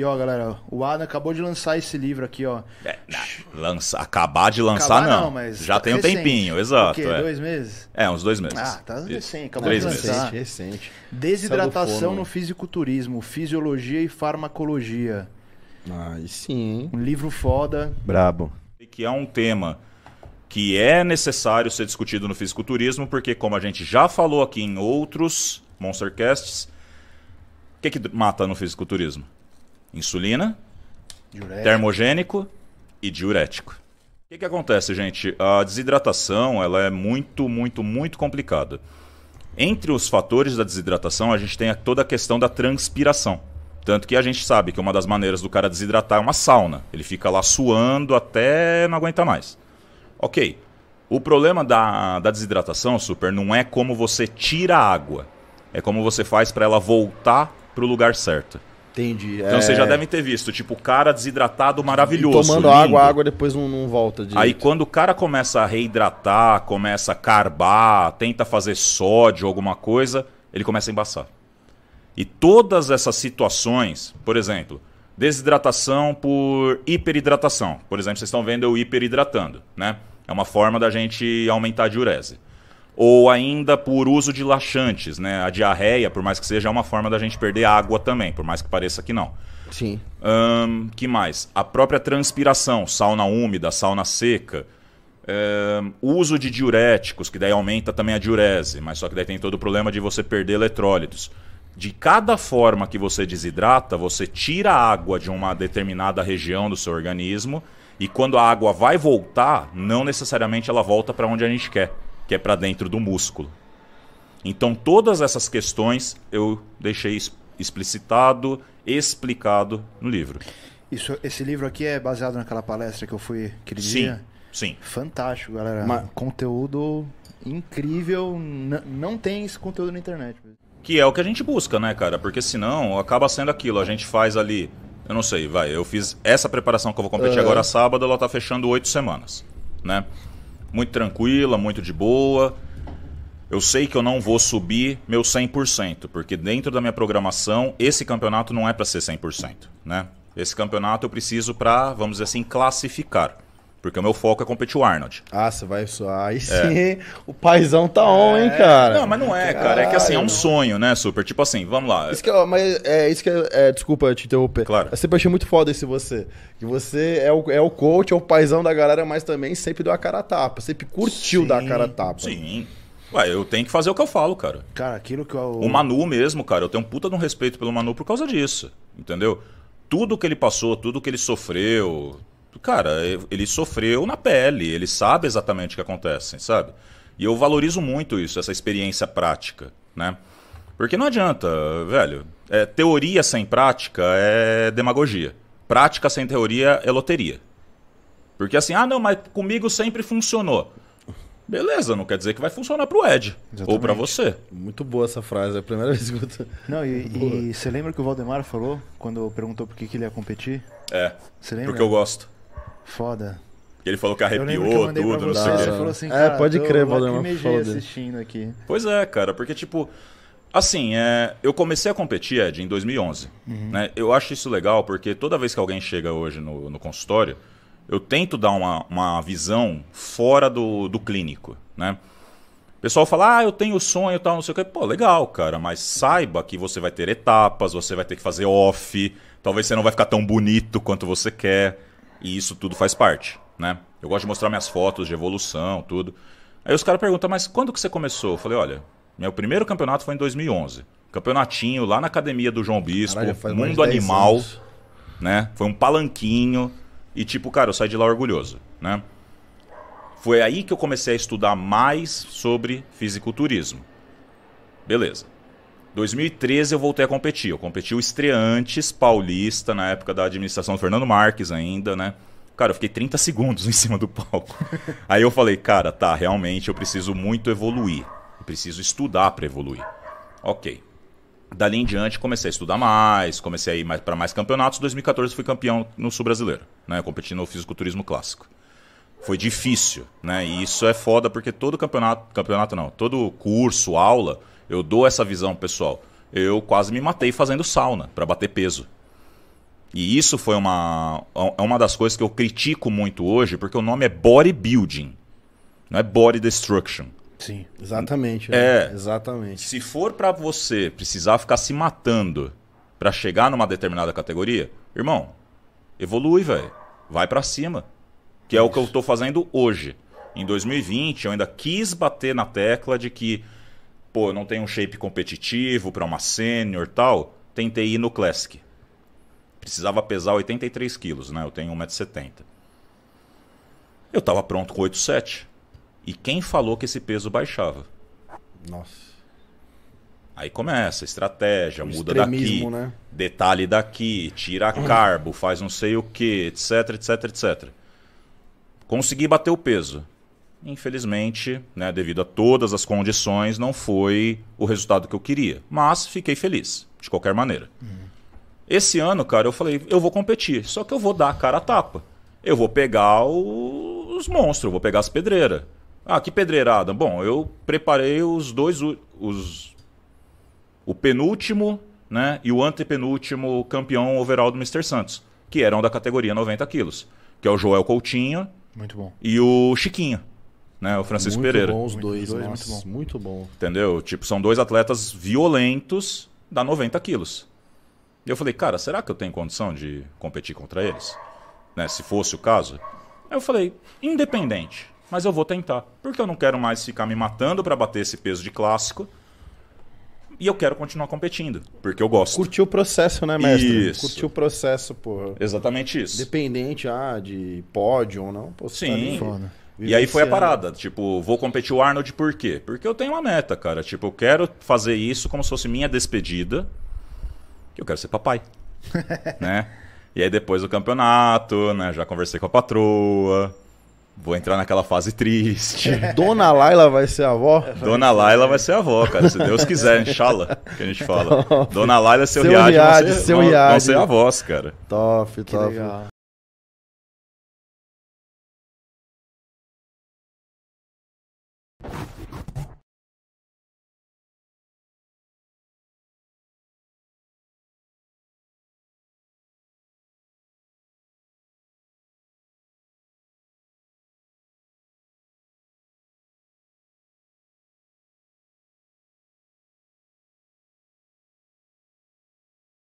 E ó, galera, o Adam acabou de lançar esse livro aqui, ó. É, lança, acabar de lançar, acabar, não. não. mas Já tá tem recente. um tempinho, exato. O quê? É. Dois meses? É, uns dois meses. Ah, tá recente, acabou Três de lançar. Meses. Recente. Desidratação no fisiculturismo, fisiologia e farmacologia. ah, sim, hein? Um livro foda. Brabo. E que é um tema que é necessário ser discutido no fisiculturismo, porque como a gente já falou aqui em outros Monstercasts, o que, que mata no fisiculturismo? insulina, diurético. termogênico e diurético. O que, que acontece, gente? A desidratação ela é muito, muito, muito complicada. Entre os fatores da desidratação, a gente tem toda a questão da transpiração. Tanto que a gente sabe que uma das maneiras do cara desidratar é uma sauna. Ele fica lá suando até não aguentar mais. Ok. O problema da, da desidratação, Super, não é como você tira a água. É como você faz para ela voltar para o lugar certo. Entendi. Então é... vocês já é. devem ter visto, tipo, o cara desidratado maravilhoso. E tomando lindo. água, a água depois não, não volta direito. Aí quando o cara começa a reidratar, começa a carbar, tenta fazer sódio, alguma coisa, ele começa a embaçar. E todas essas situações, por exemplo, desidratação por hiperidratação. Por exemplo, vocês estão vendo eu hiperidratando, né? É uma forma da gente aumentar a diurese ou ainda por uso de laxantes, né? A diarreia, por mais que seja, é uma forma da gente perder água também, por mais que pareça que não. Sim. Um, que mais? A própria transpiração, sauna úmida, sauna seca. Um, uso de diuréticos, que daí aumenta também a diurese, mas só que daí tem todo o problema de você perder eletrólitos. De cada forma que você desidrata, você tira a água de uma determinada região do seu organismo e quando a água vai voltar, não necessariamente ela volta para onde a gente quer que é para dentro do músculo. Então, todas essas questões eu deixei explicitado, explicado no livro. Isso, esse livro aqui é baseado naquela palestra que eu fui aquele sim, dia? Sim. Fantástico, galera. Mas... Conteúdo incrível. N não tem esse conteúdo na internet. Que é o que a gente busca, né, cara? Porque senão acaba sendo aquilo. A gente faz ali. Eu não sei, vai. Eu fiz essa preparação que eu vou competir uhum. agora sábado, ela tá fechando oito semanas, né? muito tranquila, muito de boa. Eu sei que eu não vou subir meu 100%, porque dentro da minha programação, esse campeonato não é para ser 100%, né? Esse campeonato eu preciso para, vamos dizer assim, classificar. Porque o meu foco é competir o Arnold. Ah, você vai soar. Aí é. sim, o paizão tá on, hein, é. cara? Não, mas não é, cara. Caralho. É que assim, é um sonho, né, Super? Tipo assim, vamos lá. Isso que mas é isso que é, é Desculpa te interromper. Claro. Eu sempre achei muito foda esse você. Que você é o, é o coach, é o paizão da galera, mas também sempre deu a cara a tapa. Sempre curtiu sim, dar a cara a tapa. Sim. Ué, eu tenho que fazer o que eu falo, cara. Cara, aquilo que eu. O Manu mesmo, cara. Eu tenho um puta de um respeito pelo Manu por causa disso. Entendeu? Tudo que ele passou, tudo que ele sofreu, cara, ele sofreu na pele, ele sabe exatamente o que acontece, sabe? E eu valorizo muito isso, essa experiência prática, né? Porque não adianta, velho. É, teoria sem prática é demagogia. Prática sem teoria é loteria. Porque assim, ah, não, mas comigo sempre funcionou. Beleza, não quer dizer que vai funcionar pro Ed. Exatamente. Ou para você. Muito boa essa frase, é a primeira vez que eu tô... Não, e, e você lembra que o Valdemar falou quando perguntou por que, que ele ia competir? É. Você lembra? Porque eu gosto. Foda. Ele falou que arrepiou que tudo, não sei o quê. Falou assim, é, pode crer, Valdemar. Eu assistindo aqui. Pois é, cara, porque tipo... Assim, é, eu comecei a competir, Ed, em 2011. Uhum. Né? Eu acho isso legal porque toda vez que alguém chega hoje no, no consultório, eu tento dar uma, uma visão fora do, do clínico, né? O pessoal fala, ah, eu tenho sonho e tal, não sei o quê. Pô, legal, cara, mas saiba que você vai ter etapas, você vai ter que fazer off, talvez você não vai ficar tão bonito quanto você quer. E isso tudo faz parte, né? Eu gosto de mostrar minhas fotos de evolução, tudo. Aí os caras perguntam, mas quando que você começou? Eu falei, olha, meu primeiro campeonato foi em 2011. Campeonatinho lá na academia do João Bispo, Caralho, mundo animal, anos. né? Foi um palanquinho e tipo, cara, eu saí de lá orgulhoso, né? Foi aí que eu comecei a estudar mais sobre fisiculturismo. Beleza. 2013 eu voltei a competir. Eu competi o Estreantes Paulista, na época da administração do Fernando Marques ainda, né? Cara, eu fiquei 30 segundos em cima do palco. Aí eu falei, cara, tá, realmente eu preciso muito evoluir. Eu preciso estudar para evoluir. Ok. Dali em diante comecei a estudar mais, comecei a ir mais para mais campeonatos. 2014 fui campeão no Sul Brasileiro, né? Competindo no fisiculturismo clássico foi difícil, né? E isso é foda porque todo campeonato, campeonato não, todo curso, aula, eu dou essa visão pessoal. Eu quase me matei fazendo sauna para bater peso. E isso foi uma é uma das coisas que eu critico muito hoje, porque o nome é bodybuilding. Não é body destruction. Sim, exatamente. Né? É, exatamente. Se for para você precisar ficar se matando para chegar numa determinada categoria, irmão, evolui, velho. Vai para cima que é Isso. o que eu estou fazendo hoje. Em 2020, eu ainda quis bater na tecla de que, pô, não tem um shape competitivo para uma sênior tal. Tentei ir no Classic. Precisava pesar 83 quilos, né? Eu tenho 1,70m. Eu estava pronto com 8,7. E quem falou que esse peso baixava? Nossa. Aí começa, estratégia, o muda daqui, né? detalhe daqui, tira carbo, faz não sei o que, etc, etc, etc. Consegui bater o peso. Infelizmente, né, devido a todas as condições, não foi o resultado que eu queria. Mas fiquei feliz, de qualquer maneira. Uhum. Esse ano, cara, eu falei, eu vou competir, só que eu vou dar a cara a tapa. Eu vou pegar os monstros, eu vou pegar as pedreiras. Ah, que pedreirada. Bom, eu preparei os dois, os, o penúltimo né, e o antepenúltimo campeão overall do Mr. Santos, que eram da categoria 90 quilos, que é o Joel Coutinho muito bom. E o Chiquinho, né? O Francisco muito Pereira. Bom os dois, muito, dois muito, bom. muito bom. Entendeu? Tipo, são dois atletas violentos da 90 quilos. E eu falei, cara, será que eu tenho condição de competir contra eles? Né? Se fosse o caso. Aí eu falei, independente, mas eu vou tentar. Porque eu não quero mais ficar me matando para bater esse peso de clássico e eu quero continuar competindo, porque eu gosto. Curtiu o processo, né, mestre? Isso. Curtiu o processo, pô. Exatamente isso. Dependente ah, de pódio ou não. Pô, tá Sim. Tá e aí foi a parada, tipo, vou competir o Arnold por quê? Porque eu tenho uma meta, cara. Tipo, eu quero fazer isso como se fosse minha despedida. Que eu quero ser papai. né? E aí depois do campeonato, né? Já conversei com a patroa. Vou entrar naquela fase triste. Dona Laila vai ser a avó? Dona Laila vai ser a avó, cara. Se Deus quiser, inshallah, que a gente fala. Dona Laila, seu, seu riad, vai ser, seu riad. vão ser avós, cara. Top, top.